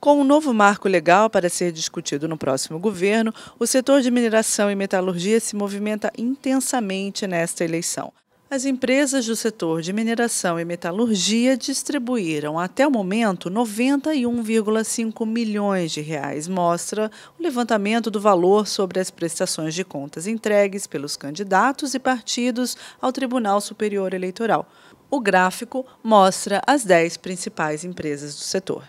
Com um novo marco legal para ser discutido no próximo governo, o setor de mineração e metalurgia se movimenta intensamente nesta eleição. As empresas do setor de mineração e metalurgia distribuíram até o momento 91,5 milhões de reais, mostra o levantamento do valor sobre as prestações de contas entregues pelos candidatos e partidos ao Tribunal Superior Eleitoral. O gráfico mostra as 10 principais empresas do setor.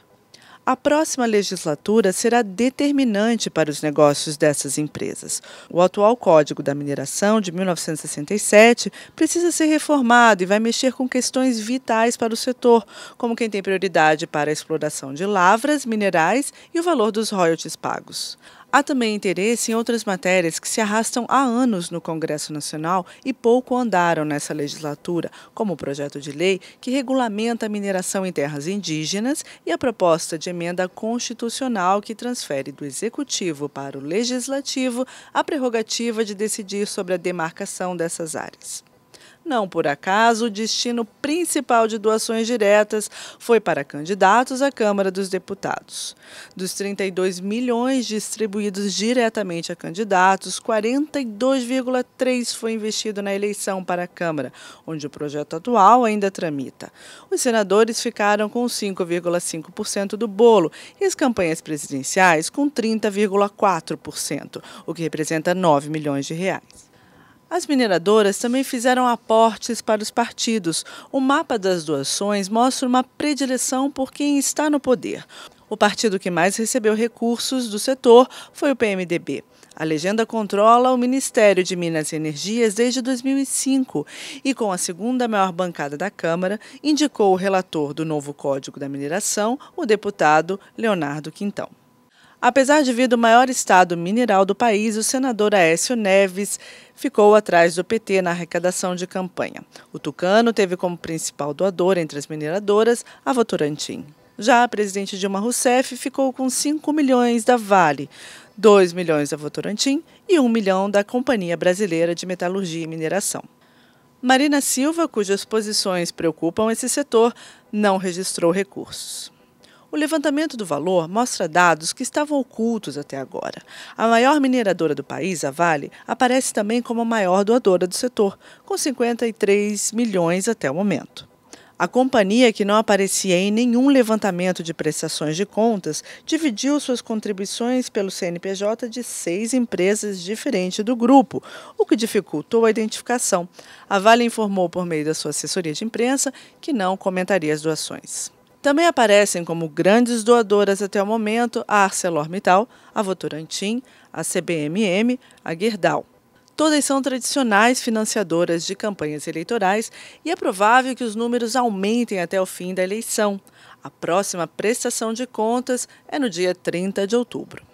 A próxima legislatura será determinante para os negócios dessas empresas. O atual Código da Mineração, de 1967, precisa ser reformado e vai mexer com questões vitais para o setor, como quem tem prioridade para a exploração de lavras, minerais e o valor dos royalties pagos. Há também interesse em outras matérias que se arrastam há anos no Congresso Nacional e pouco andaram nessa legislatura, como o projeto de lei que regulamenta a mineração em terras indígenas e a proposta de emenda constitucional que transfere do Executivo para o Legislativo a prerrogativa de decidir sobre a demarcação dessas áreas. Não por acaso, o destino principal de doações diretas foi para candidatos à Câmara dos Deputados. Dos 32 milhões distribuídos diretamente a candidatos, 42,3 foi investido na eleição para a Câmara, onde o projeto atual ainda tramita. Os senadores ficaram com 5,5% do bolo e as campanhas presidenciais com 30,4%, o que representa 9 milhões de reais. As mineradoras também fizeram aportes para os partidos. O mapa das doações mostra uma predileção por quem está no poder. O partido que mais recebeu recursos do setor foi o PMDB. A legenda controla o Ministério de Minas e Energias desde 2005 e, com a segunda maior bancada da Câmara, indicou o relator do novo Código da Mineração, o deputado Leonardo Quintão. Apesar de vir do maior estado mineral do país, o senador Aécio Neves ficou atrás do PT na arrecadação de campanha. O tucano teve como principal doador entre as mineradoras a Votorantim. Já a presidente Dilma Rousseff ficou com 5 milhões da Vale, 2 milhões da Votorantim e 1 milhão da Companhia Brasileira de Metalurgia e Mineração. Marina Silva, cujas posições preocupam esse setor, não registrou recursos. O levantamento do valor mostra dados que estavam ocultos até agora. A maior mineradora do país, a Vale, aparece também como a maior doadora do setor, com 53 milhões até o momento. A companhia, que não aparecia em nenhum levantamento de prestações de contas, dividiu suas contribuições pelo CNPJ de seis empresas diferentes do grupo, o que dificultou a identificação. A Vale informou por meio da sua assessoria de imprensa que não comentaria as doações. Também aparecem como grandes doadoras até o momento a ArcelorMittal, a Votorantim, a CBMM, a Gerdau. Todas são tradicionais financiadoras de campanhas eleitorais e é provável que os números aumentem até o fim da eleição. A próxima prestação de contas é no dia 30 de outubro.